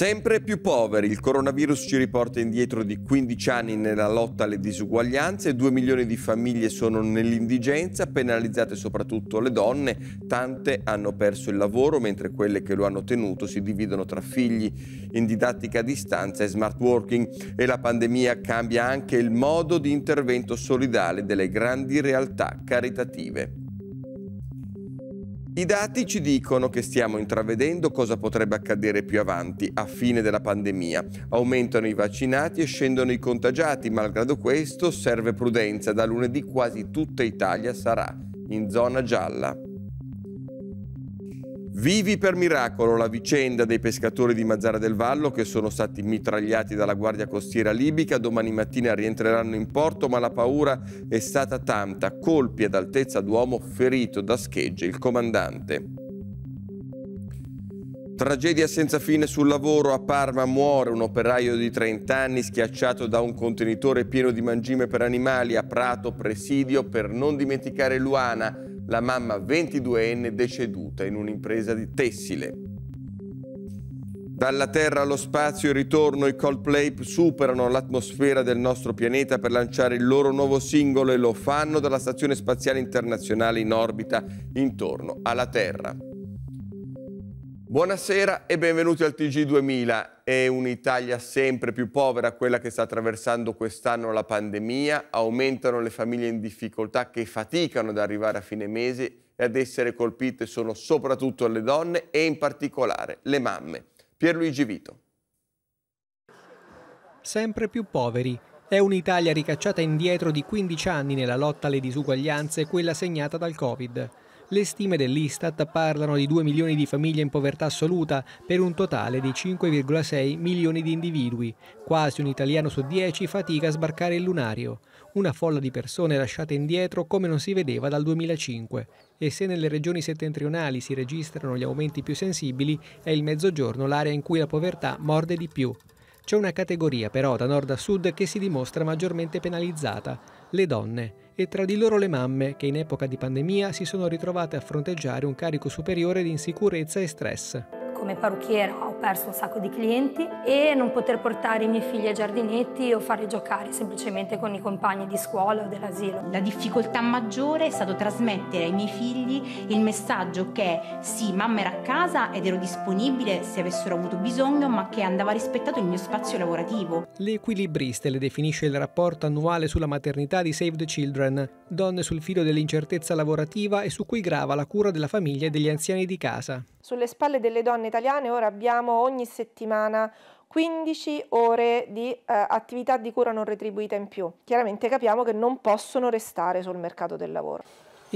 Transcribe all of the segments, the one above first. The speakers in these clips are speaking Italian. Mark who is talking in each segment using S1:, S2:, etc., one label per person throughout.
S1: Sempre più poveri, il coronavirus ci riporta indietro di 15 anni nella lotta alle disuguaglianze, 2 milioni di famiglie sono nell'indigenza, penalizzate soprattutto le donne, tante hanno perso il lavoro mentre quelle che lo hanno tenuto si dividono tra figli in didattica a distanza e smart working e la pandemia cambia anche il modo di intervento solidale delle grandi realtà caritative. I dati ci dicono che stiamo intravedendo cosa potrebbe accadere più avanti, a fine della pandemia. Aumentano i vaccinati e scendono i contagiati, malgrado questo serve prudenza. Da lunedì quasi tutta Italia sarà in zona gialla. Vivi per miracolo la vicenda dei pescatori di Mazzara del Vallo che sono stati mitragliati dalla Guardia Costiera libica. Domani mattina rientreranno in porto, ma la paura è stata tanta. Colpi ad altezza d'uomo, ferito da schegge il comandante. Tragedia senza fine sul lavoro, a Parma muore un operaio di 30 anni schiacciato da un contenitore pieno di mangime per animali, a Prato presidio per non dimenticare Luana, la mamma 22enne deceduta in un'impresa di tessile. Dalla Terra allo spazio e ritorno i Coldplay superano l'atmosfera del nostro pianeta per lanciare il loro nuovo singolo e lo fanno dalla Stazione Spaziale Internazionale in orbita intorno alla Terra. Buonasera e benvenuti al TG2000. È un'Italia sempre più povera quella che sta attraversando quest'anno la pandemia. Aumentano le famiglie in difficoltà che faticano ad arrivare a fine mese e ad essere colpite sono soprattutto le donne e in particolare le mamme. Pierluigi
S2: Vito. Sempre più poveri. È un'Italia ricacciata indietro di 15 anni nella lotta alle disuguaglianze, quella segnata dal Covid. Le stime dell'Istat parlano di 2 milioni di famiglie in povertà assoluta per un totale di 5,6 milioni di individui. Quasi un italiano su 10 fatica a sbarcare il lunario. Una folla di persone lasciate indietro come non si vedeva dal 2005. E se nelle regioni settentrionali si registrano gli aumenti più sensibili, è il mezzogiorno l'area in cui la povertà morde di più. C'è una categoria però da nord a sud che si dimostra maggiormente penalizzata, le donne e tra di loro le mamme che in epoca di pandemia si sono ritrovate a fronteggiare un carico superiore di insicurezza e stress.
S3: Come parrucchiera perso un sacco di clienti e non poter portare i miei figli ai giardinetti o farli giocare semplicemente con i compagni di scuola o dell'asilo. La difficoltà maggiore è stato trasmettere ai miei figli il messaggio che sì, mamma era a casa ed ero disponibile se avessero avuto bisogno, ma che andava rispettato il mio spazio lavorativo.
S2: Le equilibriste le definisce il rapporto annuale sulla maternità di Save the Children, donne sul filo dell'incertezza lavorativa e su cui grava la cura della famiglia e degli anziani di casa.
S4: Sulle spalle delle donne italiane ora abbiamo abbiamo ogni settimana 15 ore di eh, attività di cura non retribuita in più. Chiaramente capiamo che non possono restare sul mercato del lavoro.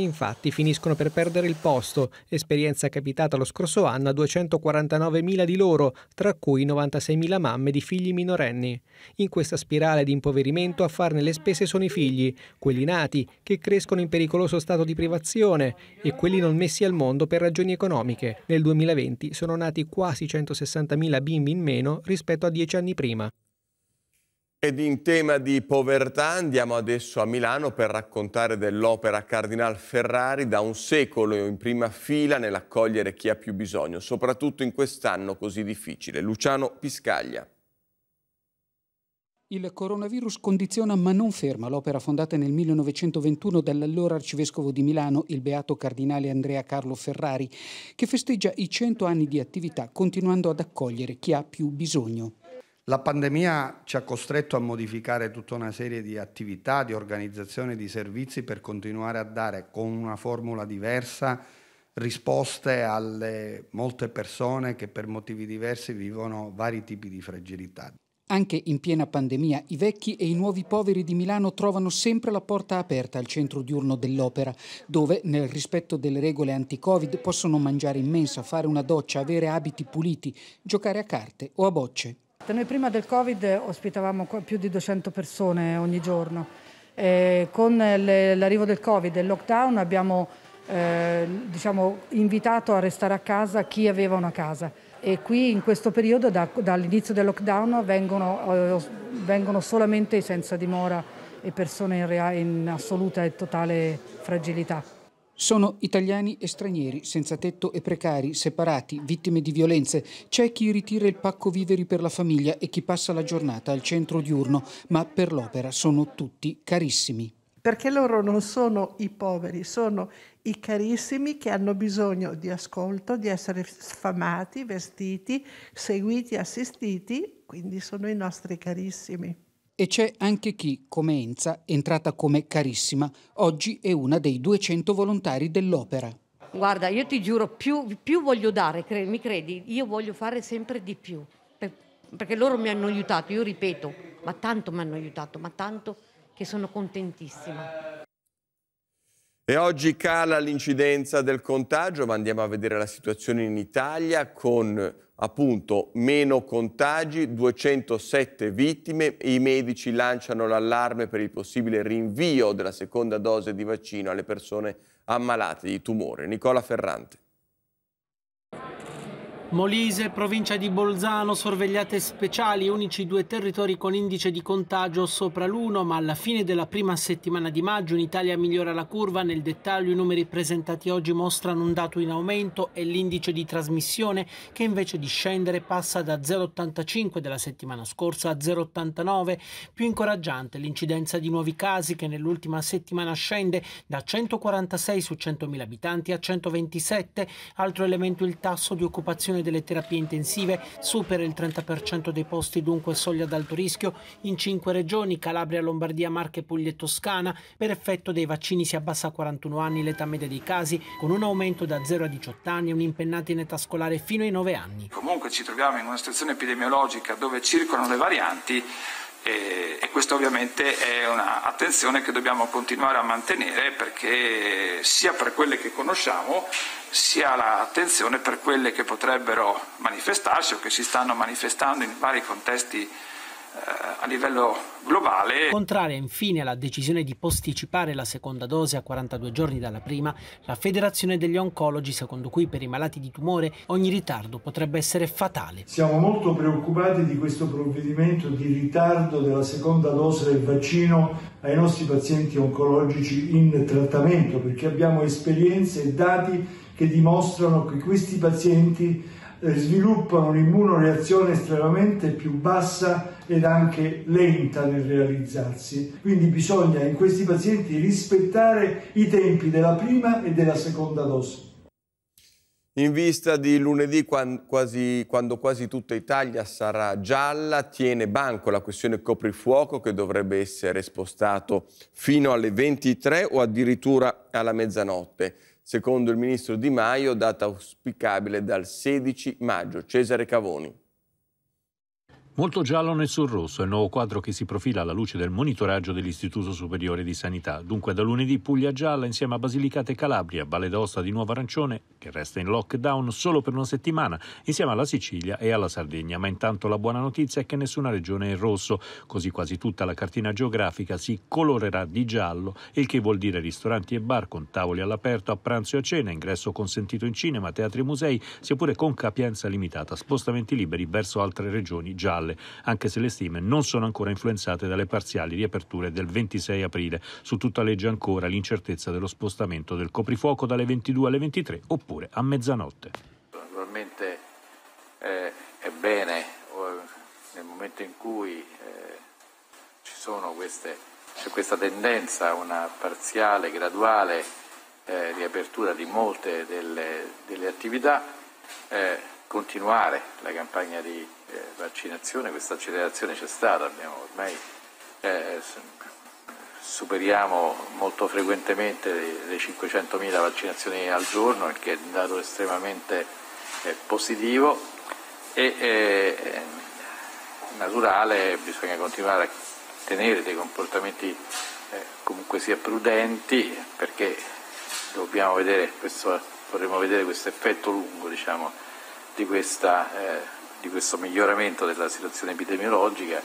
S2: Infatti finiscono per perdere il posto, esperienza capitata lo scorso anno a 249.000 di loro, tra cui 96.000 mamme di figli minorenni. In questa spirale di impoverimento a farne le spese sono i figli, quelli nati, che crescono in pericoloso stato di privazione, e quelli non messi al mondo per ragioni economiche. Nel 2020 sono nati quasi 160.000 bimbi in meno rispetto a dieci anni prima.
S1: Ed in tema di povertà andiamo adesso a Milano per raccontare dell'opera Cardinal Ferrari da un secolo in prima fila nell'accogliere chi ha più bisogno, soprattutto in quest'anno così difficile. Luciano Piscaglia.
S5: Il coronavirus condiziona ma non ferma l'opera fondata nel 1921 dall'allora arcivescovo di Milano, il beato cardinale Andrea Carlo Ferrari, che festeggia i 100 anni di attività continuando ad accogliere chi ha più bisogno.
S6: La pandemia ci ha costretto a modificare tutta una serie di attività, di organizzazione, di servizi per continuare a dare con una formula diversa risposte alle molte persone che per motivi diversi vivono vari tipi di fragilità.
S5: Anche in piena pandemia i vecchi e i nuovi poveri di Milano trovano sempre la porta aperta al centro diurno dell'opera, dove, nel rispetto delle regole anti-Covid, possono mangiare in mensa, fare una doccia, avere abiti puliti, giocare a carte o a bocce. Noi prima del Covid ospitavamo più di 200 persone ogni giorno. E con l'arrivo del Covid e il lockdown abbiamo eh, diciamo, invitato a restare a casa chi aveva una casa. E qui in questo periodo, da, dall'inizio del lockdown, vengono, eh, vengono, solamente senza dimora e persone in, in assoluta e totale fragilità. Sono italiani e stranieri, senza tetto e precari, separati, vittime di violenze. C'è chi ritira il pacco viveri per la famiglia e chi passa la giornata al centro diurno, ma per l'opera sono tutti carissimi.
S4: Perché loro non sono i poveri, sono i carissimi che hanno bisogno di ascolto, di essere sfamati, vestiti, seguiti, assistiti, quindi sono i nostri carissimi.
S5: E c'è anche chi, come Enza, entrata come carissima, oggi è una dei 200 volontari dell'opera.
S3: Guarda, io ti giuro, più, più voglio dare, cre mi credi, io voglio fare sempre di più, per, perché loro mi hanno aiutato, io ripeto, ma tanto mi hanno aiutato, ma tanto che sono contentissima.
S1: E oggi cala l'incidenza del contagio, ma andiamo a vedere la situazione in Italia con appunto meno contagi, 207 vittime i medici lanciano l'allarme per il possibile rinvio della seconda dose di vaccino alle persone ammalate di tumore. Nicola Ferrante.
S7: Molise, provincia di Bolzano, sorvegliate speciali, unici due territori con indice di contagio sopra l'1, ma alla fine della prima settimana di maggio in Italia migliora la curva, nel dettaglio i numeri presentati oggi mostrano un dato in aumento e l'indice di trasmissione che invece di scendere passa da 0,85 della settimana scorsa a 0,89, più incoraggiante l'incidenza di nuovi casi che nell'ultima settimana scende da 146 su 100.000 abitanti a 127, altro elemento il tasso di occupazione delle terapie intensive, supera il 30% dei posti dunque soglia ad alto rischio in cinque regioni, Calabria, Lombardia, Marche, Puglia e Toscana. Per effetto dei vaccini si abbassa a 41 anni l'età media dei casi, con un aumento da 0 a 18 anni e un'impennata in età scolare fino ai 9 anni.
S6: Comunque ci troviamo in una situazione epidemiologica dove circolano le varianti e, questa ovviamente è un'attenzione che dobbiamo continuare a mantenere perché sia per quelle che conosciamo sia l'attenzione per quelle che potrebbero manifestarsi o che si stanno manifestando in vari contesti eh, a livello globale.
S7: Contraria infine alla decisione di posticipare la seconda dose a 42 giorni dalla prima, la Federazione degli Oncologi, secondo cui per i malati di tumore ogni ritardo potrebbe essere fatale.
S8: Siamo molto preoccupati di questo provvedimento di ritardo della seconda dose del vaccino ai nostri pazienti oncologici in trattamento, perché abbiamo esperienze e dati che dimostrano che questi pazienti eh, sviluppano un'immunoreazione estremamente più bassa ed anche lenta nel realizzarsi. Quindi bisogna in questi pazienti rispettare i tempi della prima e della seconda dose.
S1: In vista di lunedì, quando quasi, tutta Italia sarà gialla, tiene banco la questione coprifuoco che dovrebbe essere spostato fino alle 23 o addirittura alla mezzanotte secondo il ministro Di Maio, data auspicabile dal 16 maggio. Cesare Cavoni.
S7: Molto giallo nel sul rosso è il nuovo quadro che si profila alla luce del monitoraggio dell'Istituto Superiore di Sanità. Dunque da lunedì Puglia gialla insieme a Basilicata e Calabria, Valle d'Aosta di nuovo arancione che resta in lockdown solo per una settimana insieme alla Sicilia e alla Sardegna. Ma intanto la buona notizia è che nessuna regione è in rosso, così quasi tutta la cartina geografica si colorerà di giallo, il che vuol dire ristoranti e bar con tavoli all'aperto a pranzo e a cena, ingresso consentito in cinema, teatri e musei, sia pure con capienza limitata, spostamenti liberi verso altre regioni gialle valle, anche se le stime non sono ancora influenzate dalle parziali riaperture del 26 aprile. Su tutta legge ancora l'incertezza dello spostamento del coprifuoco dalle 22 alle 23 oppure a mezzanotte.
S9: Naturalmente eh, è bene nel momento in cui eh, ci sono queste c'è questa tendenza a una parziale, graduale eh, riapertura di molte delle, delle attività, eh, continuare la campagna di eh, vaccinazione, questa accelerazione c'è stata, abbiamo ormai eh, superiamo molto frequentemente le 500.000 vaccinazioni al giorno, il che è un dato estremamente eh, positivo e eh, eh, naturale bisogna continuare a tenere dei comportamenti eh, comunque sia prudenti perché dobbiamo vedere questo, vorremmo vedere questo effetto lungo diciamo, di, questa, eh, di questo miglioramento della situazione epidemiologica.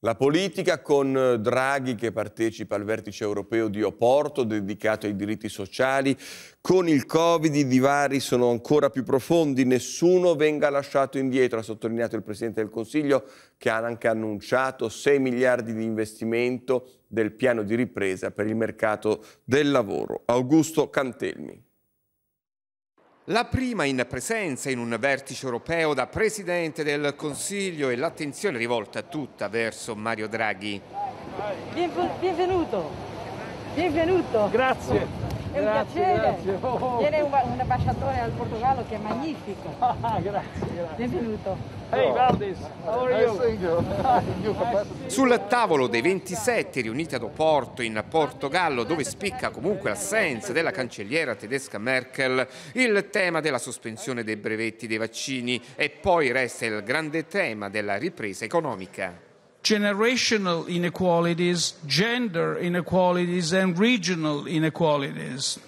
S1: La politica con Draghi che partecipa al vertice europeo di Oporto dedicato ai diritti sociali. Con il Covid i divari sono ancora più profondi, nessuno venga lasciato indietro, ha sottolineato il Presidente del Consiglio che ha anche annunciato 6 miliardi di investimento del piano di ripresa per il mercato del lavoro. Augusto Cantelmi. La prima in presenza in un vertice europeo da Presidente
S6: del Consiglio e l'attenzione rivolta tutta verso Mario Draghi.
S9: Benvenuto, benvenuto. Grazie. È un grazie, piacere. Grazie.
S7: Oh, Viene un, un, ambasciatore al Portogallo che è magnifico. Ah, grazie, grazie. Benvenuto.
S6: Sul tavolo dei 27 riuniti ad Oporto in Portogallo, dove spicca comunque l'assenza della cancelliera tedesca Merkel, il tema della sospensione dei brevetti dei vaccini e poi resta il grande tema della ripresa economica.
S5: Generational inequalities, gender inequalities and regional inequalities.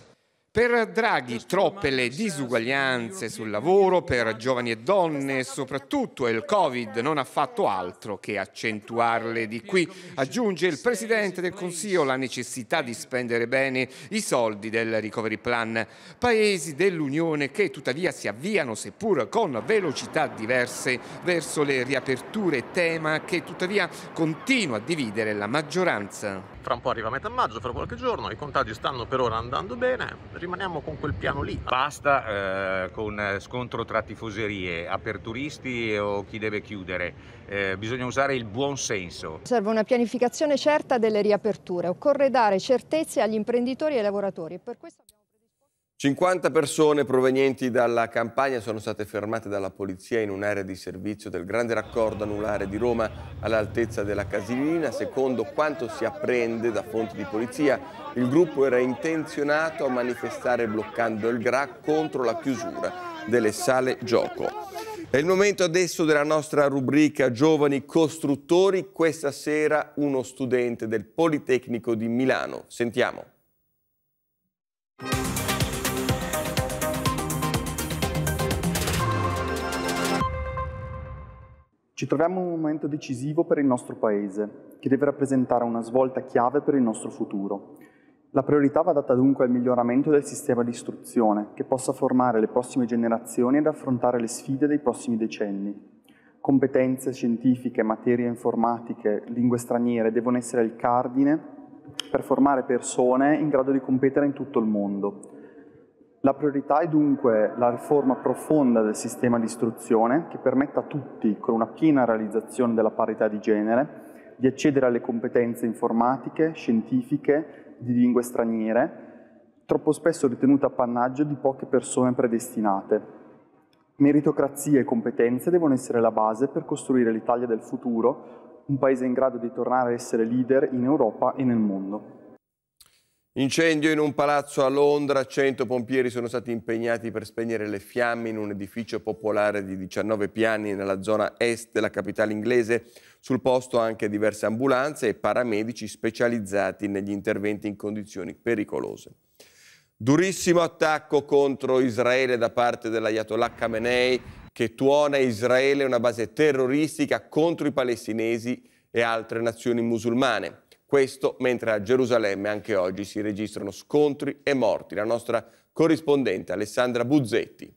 S5: Per
S6: Draghi troppe le disuguaglianze sul lavoro per giovani e donne, soprattutto il Covid non ha fatto altro che accentuarle. Di qui aggiunge il Presidente del Consiglio la necessità di spendere bene i soldi del Recovery Plan. Paesi dell'Unione che tuttavia si avviano, seppur con velocità diverse, verso le riaperture, tema che tuttavia continua a dividere la maggioranza fra un po' arriva metà maggio, fra qualche giorno, i contagi stanno per ora andando bene, rimaniamo con quel piano lì. Basta eh, con eh, scontro tra tifoserie, aperturisti o chi deve chiudere, eh, bisogna usare il buon senso.
S4: Serve una pianificazione certa delle riaperture, occorre dare certezze agli imprenditori e ai lavoratori. Per questo...
S1: 50 persone provenienti dalla campagna sono state fermate dalla polizia in un'area di servizio del grande raccordo anulare di Roma all'altezza della Casilina. Secondo quanto si apprende da fonti di polizia, il gruppo era intenzionato a manifestare bloccando il GRA contro la chiusura delle sale gioco. È il momento adesso della nostra rubrica Giovani Costruttori. Questa sera uno studente del Politecnico di Milano. Sentiamo.
S8: Ci troviamo in un momento decisivo per il nostro Paese, che deve rappresentare una svolta chiave per il nostro futuro. La priorità va data dunque al miglioramento del sistema di istruzione, che possa formare le prossime generazioni ed affrontare le sfide dei prossimi decenni. Competenze scientifiche, materie informatiche, lingue straniere devono essere il cardine per formare persone in grado di competere in tutto il mondo la priorità è dunque la riforma profonda del sistema di istruzione che permetta a tutti, con una piena realizzazione della parità di genere, di accedere alle competenze informatiche, scientifiche, di lingue straniere, troppo spesso ritenute appannaggio di poche persone predestinate. Meritocrazia e competenze devono essere la base per costruire l'Italia del futuro, un paese in grado di tornare a essere leader in Europa e nel mondo.
S1: Incendio in un palazzo a Londra, 100 pompieri sono stati impegnati per spegnere le fiamme in un edificio popolare di 19 piani nella zona est della capitale inglese. Sul posto anche diverse ambulanze e paramedici specializzati negli interventi in condizioni pericolose. Durissimo attacco contro Israele da parte dell'Ayatollah Khamenei che tuona Israele una base terroristica contro i palestinesi e altre nazioni musulmane. Questo mentre a Gerusalemme anche oggi si registrano scontri e morti. La nostra corrispondente Alessandra Buzzetti.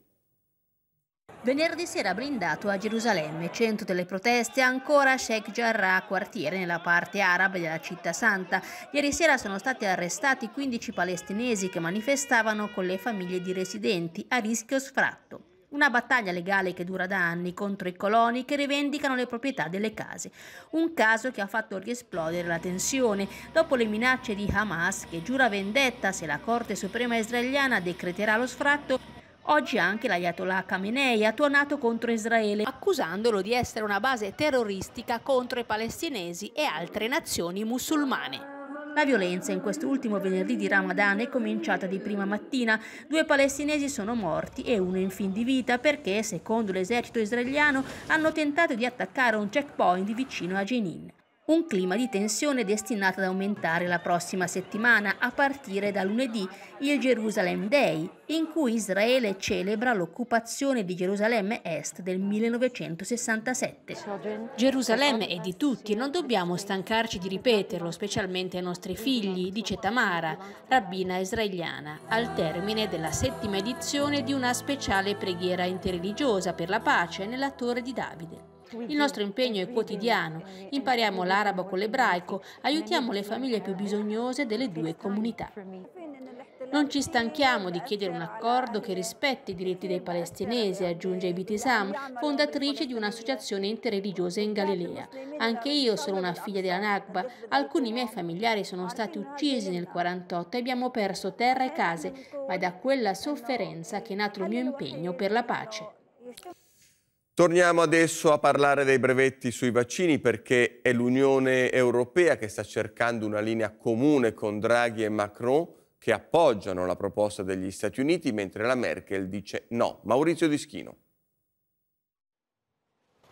S3: Venerdì sera blindato a Gerusalemme, centro delle proteste, ancora Sheikh Jarrah, quartiere nella parte araba della città santa. Ieri sera sono stati arrestati 15 palestinesi che manifestavano con le famiglie di residenti a rischio sfratto. Una battaglia legale che dura da anni contro i coloni che rivendicano le proprietà delle case. Un caso che ha fatto riesplodere la tensione dopo le minacce di Hamas che giura vendetta se la Corte Suprema israeliana decreterà lo sfratto Oggi anche l'Ayatollah Khamenei ha tuonato contro Israele, accusandolo di essere una base terroristica contro i palestinesi e altre nazioni musulmane. La violenza in quest'ultimo venerdì di Ramadan è cominciata di prima mattina. Due palestinesi sono morti e uno in fin di vita perché, secondo l'esercito israeliano, hanno tentato di attaccare un checkpoint vicino a Jenin. Un clima di tensione destinato ad aumentare la prossima settimana a partire da lunedì, il Jerusalem Day, in cui Israele celebra l'occupazione di Gerusalemme Est del 1967. Gerusalemme è di tutti e non dobbiamo stancarci di ripeterlo, specialmente ai nostri figli, dice Tamara, rabbina israeliana, al termine della settima edizione di una speciale preghiera interreligiosa per la pace nella Torre di Davide. Il nostro impegno è quotidiano, impariamo l'arabo con l'ebraico, aiutiamo le famiglie più bisognose delle due comunità. Non ci stanchiamo di chiedere un accordo che rispetti i diritti dei palestinesi, aggiunge Ibitisam, fondatrice di un'associazione interreligiosa in Galilea. Anche io sono una figlia della Nakba, alcuni miei familiari sono stati uccisi nel 1948 e abbiamo perso terra e case, ma è da quella sofferenza che è nato il mio impegno per la pace.
S1: Torniamo adesso a parlare dei brevetti sui vaccini perché è l'Unione Europea che sta cercando una linea comune con Draghi e Macron che appoggiano la proposta degli Stati Uniti mentre la Merkel dice no. Maurizio Dischino.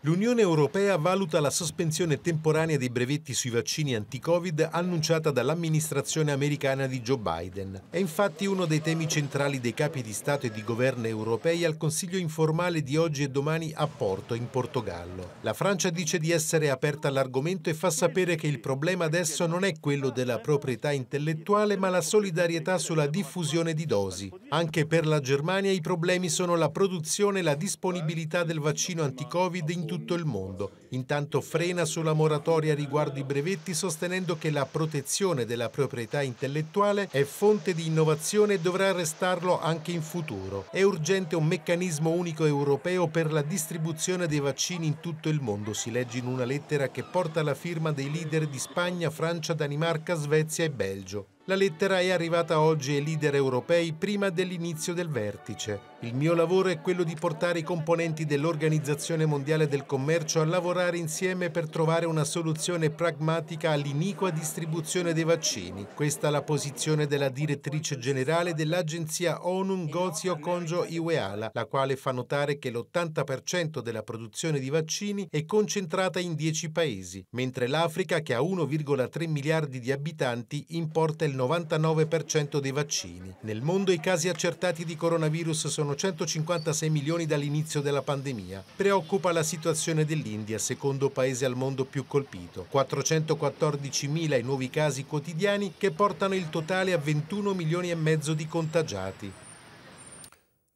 S9: L'Unione Europea valuta la sospensione temporanea dei brevetti sui vaccini anti-Covid annunciata dall'amministrazione americana di Joe Biden. È infatti uno dei temi centrali dei capi di Stato e di governo europei al Consiglio informale di oggi e domani a Porto, in Portogallo. La Francia dice di essere aperta all'argomento e fa sapere che il problema adesso non è quello della proprietà intellettuale, ma la solidarietà sulla diffusione di dosi. Anche per la Germania i problemi sono la produzione e la disponibilità del vaccino anti-Covid in tutto il mondo. Intanto frena sulla moratoria riguardo i brevetti sostenendo che la protezione della proprietà intellettuale è fonte di innovazione e dovrà restarlo anche in futuro. È urgente un meccanismo unico europeo per la distribuzione dei vaccini in tutto il mondo, si legge in una lettera che porta la firma dei leader di Spagna, Francia, Danimarca, Svezia e Belgio. La lettera è arrivata oggi ai leader europei prima dell'inizio del vertice. Il mio lavoro è quello di portare i componenti dell'Organizzazione Mondiale del Commercio a lavorare insieme per trovare una soluzione pragmatica all'iniqua distribuzione dei vaccini. Questa è la posizione della direttrice generale dell'agenzia ONU Ngozi Konjo Iweala, la quale fa notare che l'80% della produzione di vaccini è concentrata in 10 paesi, mentre l'Africa, che ha 1,3 miliardi di abitanti, importa il 99% dei vaccini. Nel mondo i casi accertati di coronavirus sono 156 milioni dall'inizio della pandemia. Preoccupa la situazione dell'India, secondo paese al mondo più colpito. 414 mila i nuovi casi quotidiani che portano il totale a 21 milioni e mezzo di contagiati.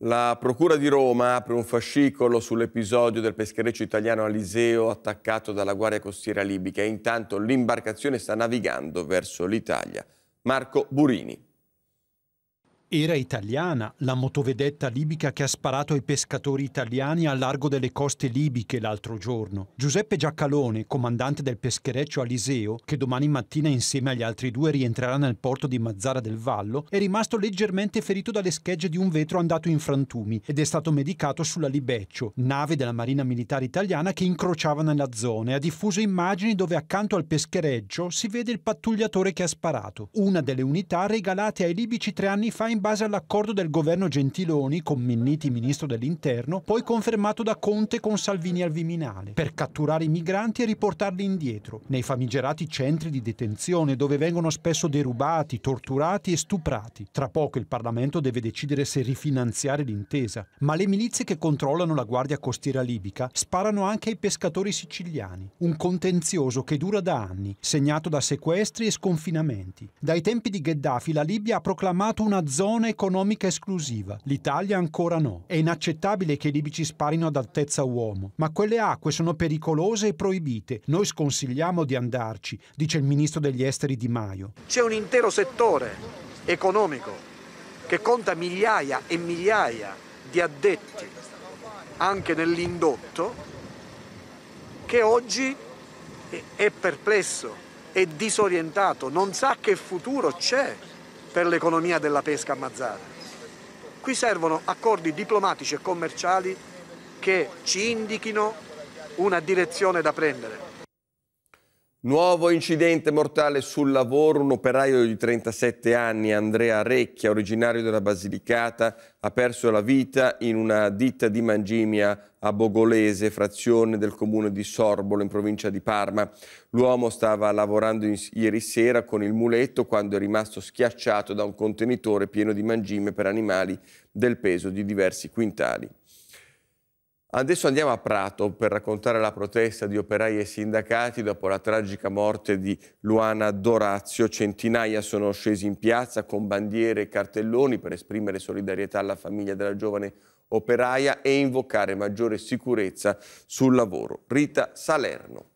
S1: La Procura di Roma apre un fascicolo sull'episodio del peschereccio italiano Aliseo attaccato dalla Guardia Costiera Libica. Intanto l'imbarcazione sta navigando verso
S8: l'Italia. Marco Burini. Era italiana la motovedetta libica che ha sparato ai pescatori italiani a largo delle coste libiche l'altro giorno. Giuseppe Giaccalone, comandante del peschereccio Aliseo, che domani mattina insieme agli altri due rientrerà nel porto di Mazzara del Vallo, è rimasto leggermente ferito dalle schegge di un vetro andato in frantumi ed è stato medicato sulla Libeccio, nave della Marina Militare Italiana che incrociava nella zona e ha diffuso immagini dove accanto al peschereccio si vede il pattugliatore che ha sparato, una delle unità regalate ai libici tre anni fa in base all'accordo del governo Gentiloni con Minniti ministro dell'interno, poi confermato da Conte con Salvini al Viminale, per catturare i migranti e riportarli indietro, nei famigerati centri di detenzione dove vengono spesso derubati, torturati e stuprati. Tra poco il Parlamento deve decidere se rifinanziare l'intesa, ma le milizie che controllano la Guardia Costiera libica sparano anche ai pescatori siciliani, un contenzioso che dura da anni, segnato da sequestri e sconfinamenti. Dai tempi di Gheddafi la Libia ha proclamato una zona zona economica esclusiva. L'Italia ancora no. È inaccettabile che i libici sparino ad altezza uomo, ma quelle acque sono pericolose e proibite. Noi sconsigliamo di andarci, dice il ministro degli esteri Di Maio.
S6: C'è un intero settore economico che conta migliaia e migliaia di addetti anche nell'indotto che oggi è perplesso, è disorientato, non sa che futuro c'è per l'economia della pesca a Mazzara. Qui servono accordi diplomatici e commerciali che ci indichino una direzione da prendere.
S1: Nuovo incidente mortale sul lavoro, un operaio di 37 anni, Andrea Recchia, originario della Basilicata, ha perso la vita in una ditta di mangimia a Bogolese, frazione del comune di Sorbolo, in provincia di Parma. L'uomo stava lavorando ieri sera con il muletto quando è rimasto schiacciato da un contenitore pieno di mangime per animali del peso di diversi quintali. Adesso andiamo a Prato per raccontare la protesta di operai e sindacati dopo la tragica morte di Luana Dorazio. Centinaia sono scesi in piazza con bandiere e cartelloni per esprimere solidarietà alla famiglia della giovane operaia e invocare maggiore sicurezza sul lavoro. Rita Salerno.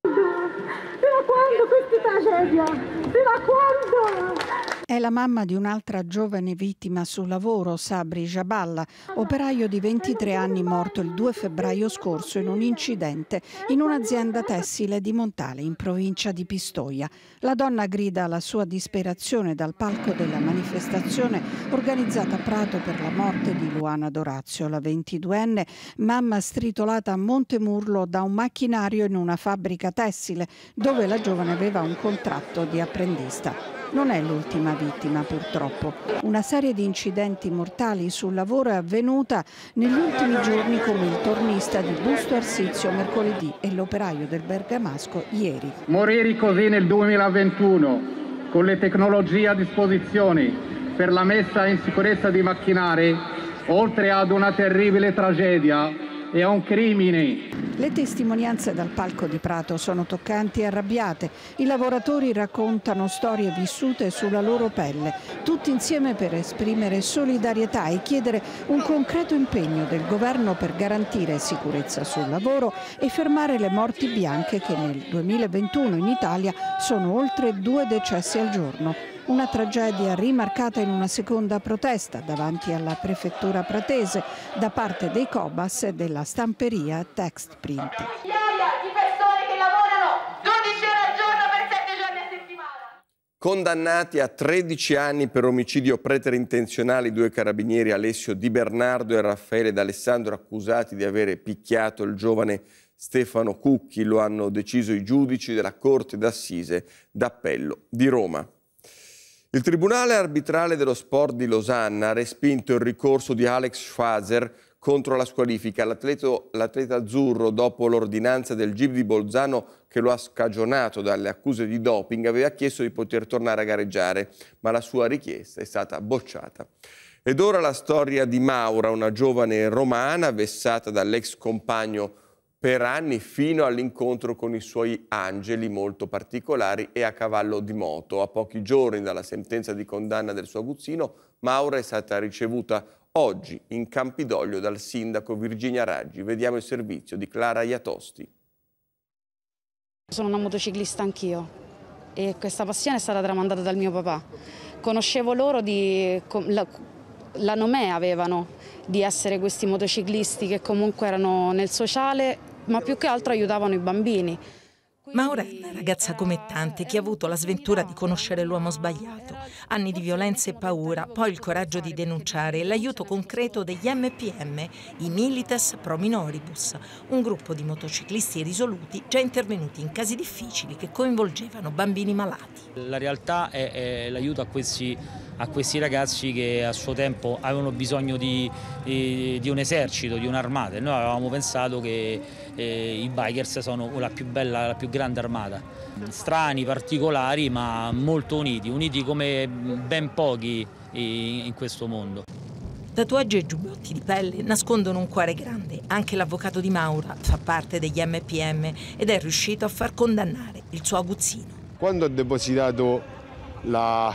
S4: Fino a quando questa tragedia? Fino a quando? È la mamma di un'altra giovane vittima sul lavoro, Sabri Jaballa, operaio di 23 anni morto il 2 febbraio scorso in un incidente in un'azienda tessile di Montale in provincia di Pistoia. La donna grida la sua disperazione dal palco della manifestazione organizzata a Prato per la morte di Luana Dorazio, la 22enne, mamma stritolata a Montemurlo da un macchinario in una fabbrica tessile dove la giovane aveva un contratto di apprendista non è l'ultima vittima purtroppo. Una serie di incidenti mortali sul lavoro è avvenuta negli ultimi giorni come il tornista di Busto Arsizio mercoledì e l'operaio del Bergamasco ieri.
S5: Morire così nel 2021
S6: con le tecnologie a disposizione per la messa in sicurezza di
S4: macchinari, oltre ad una terribile tragedia, è un crimine. Le testimonianze dal palco di Prato sono toccanti e arrabbiate. I lavoratori raccontano storie vissute sulla loro pelle, tutti insieme per esprimere solidarietà e chiedere un concreto impegno del governo per garantire sicurezza sul lavoro e fermare le morti bianche che nel 2021 in Italia sono oltre due decessi al giorno. Una tragedia rimarcata in una seconda protesta davanti alla prefettura pratese da parte dei Cobas e della stamperia Textprint.
S1: Condannati a 13 anni per omicidio preterintenzionale i due carabinieri Alessio Di Bernardo e Raffaele D'Alessandro accusati di avere picchiato il giovane Stefano Cucchi, lo hanno deciso i giudici della Corte d'Assise d'Appello di Roma. Il Tribunale arbitrale dello sport di Losanna ha respinto il ricorso di Alex Schwazer contro la squalifica. L'atleta azzurro, dopo l'ordinanza del GIP di Bolzano che lo ha scagionato dalle accuse di doping, aveva chiesto di poter tornare a gareggiare, ma la sua richiesta è stata bocciata. Ed ora la storia di Maura, una giovane romana vessata dall'ex compagno per anni fino all'incontro con i suoi angeli molto particolari e a cavallo di moto. A pochi giorni dalla sentenza di condanna del suo aguzzino, Maura è stata ricevuta oggi in Campidoglio dal sindaco Virginia Raggi. Vediamo il servizio di Clara Iatosti.
S4: Sono una motociclista anch'io e questa passione è stata tramandata dal mio papà. Conoscevo loro di... La, la nomea avevano di essere questi motociclisti che comunque erano nel sociale ma più che altro aiutavano i bambini.
S3: Ma ora è una ragazza come tante che ha avuto la sventura di conoscere l'uomo sbagliato, anni di violenza e paura, poi il coraggio di denunciare e l'aiuto concreto degli MPM, i Milites Pro Minoribus, un gruppo di motociclisti risoluti già intervenuti in casi difficili che coinvolgevano bambini malati.
S7: La realtà è, è l'aiuto a questi, a questi, ragazzi che a suo tempo avevano bisogno di, di, di un esercito, di un'armata. Noi avevamo pensato che i bikers sono la più bella, la più grande armata. Strani, particolari, ma molto uniti, uniti come ben pochi in questo mondo.
S3: Tatuaggi e giubbotti di pelle nascondono un cuore grande. Anche l'avvocato di Maura fa parte degli MPM ed è riuscito a far condannare il suo aguzzino.
S6: Quando ha depositato la,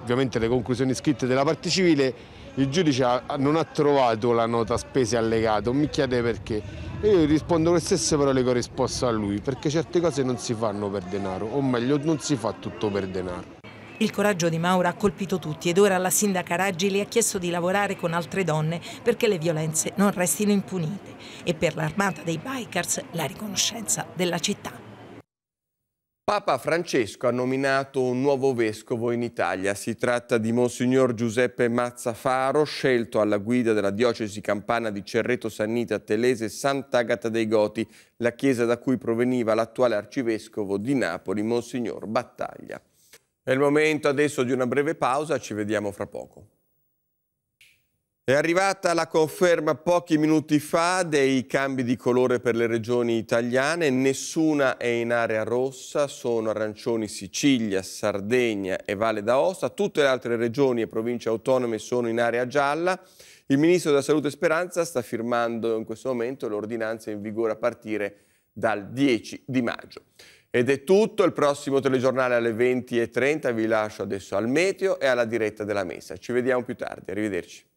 S6: ovviamente le conclusioni scritte della parte civile, il giudice non ha trovato la nota spese allegato, mi chiede perché. E io rispondo con le stesse parole che ho risposto a lui, perché certe cose non si fanno per denaro, o meglio non si fa tutto per denaro.
S3: Il coraggio di Maura ha colpito tutti ed ora la sindaca Raggi le ha chiesto di lavorare con altre donne perché le violenze non restino impunite e per l'armata dei bikers la riconoscenza della città.
S1: Papa Francesco ha nominato un nuovo vescovo in Italia. Si tratta di Monsignor Giuseppe Mazzafaro, scelto alla guida della diocesi campana di Cerreto Sannita Telese Sant'Agata dei Goti, la chiesa da cui proveniva l'attuale arcivescovo di Napoli, Monsignor Battaglia. È il momento adesso di una breve pausa, ci vediamo fra poco. È arrivata la conferma pochi minuti fa dei cambi di colore per le regioni italiane, nessuna è in area rossa, sono arancioni Sicilia, Sardegna e Valle d'Aosta, tutte le altre regioni e province autonome sono in area gialla. Il Ministro della Salute e Speranza sta firmando in questo momento l'ordinanza in vigore a partire dal 10 di maggio. Ed è tutto, il prossimo telegiornale alle 20.30 vi lascio adesso al meteo e alla diretta della messa. Ci vediamo più tardi, arrivederci.